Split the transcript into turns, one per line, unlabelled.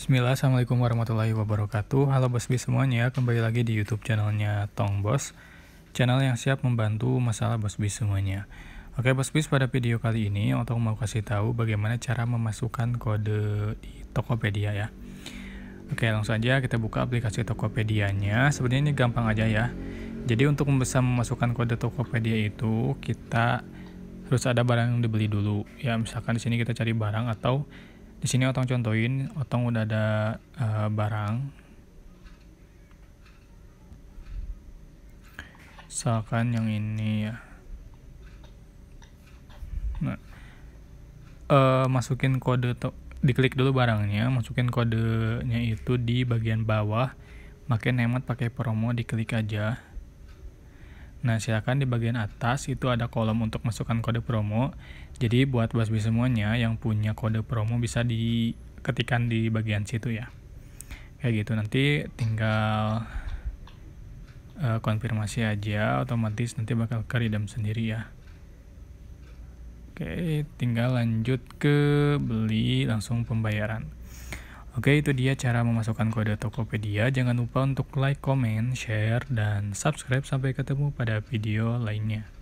Bismillah, Assalamualaikum warahmatullahi wabarakatuh Halo Bos bis semuanya, kembali lagi di Youtube channelnya Tong Bos Channel yang siap membantu masalah Bos bis semuanya Oke Bos Bis, pada video kali ini untuk mau kasih tahu bagaimana cara memasukkan kode di Tokopedia ya Oke langsung aja kita buka aplikasi Tokopedia-nya Sebenarnya ini gampang aja ya Jadi untuk bisa memasukkan kode Tokopedia itu Kita harus ada barang yang dibeli dulu Ya misalkan di sini kita cari barang atau di sini otong contohin otong udah ada uh, barang misalkan yang ini ya nah uh, masukin kode diklik dulu barangnya masukin kodenya itu di bagian bawah makin hemat pakai promo diklik aja Nah, silakan di bagian atas itu ada kolom untuk masukkan kode promo. Jadi buat bos semuanya yang punya kode promo bisa diketikan di bagian situ ya. Kayak gitu nanti tinggal uh, konfirmasi aja otomatis nanti bakal keridam sendiri ya. Oke, tinggal lanjut ke beli langsung pembayaran. Oke, itu dia cara memasukkan kode Tokopedia. Jangan lupa untuk like, comment, share, dan subscribe. Sampai ketemu pada video lainnya.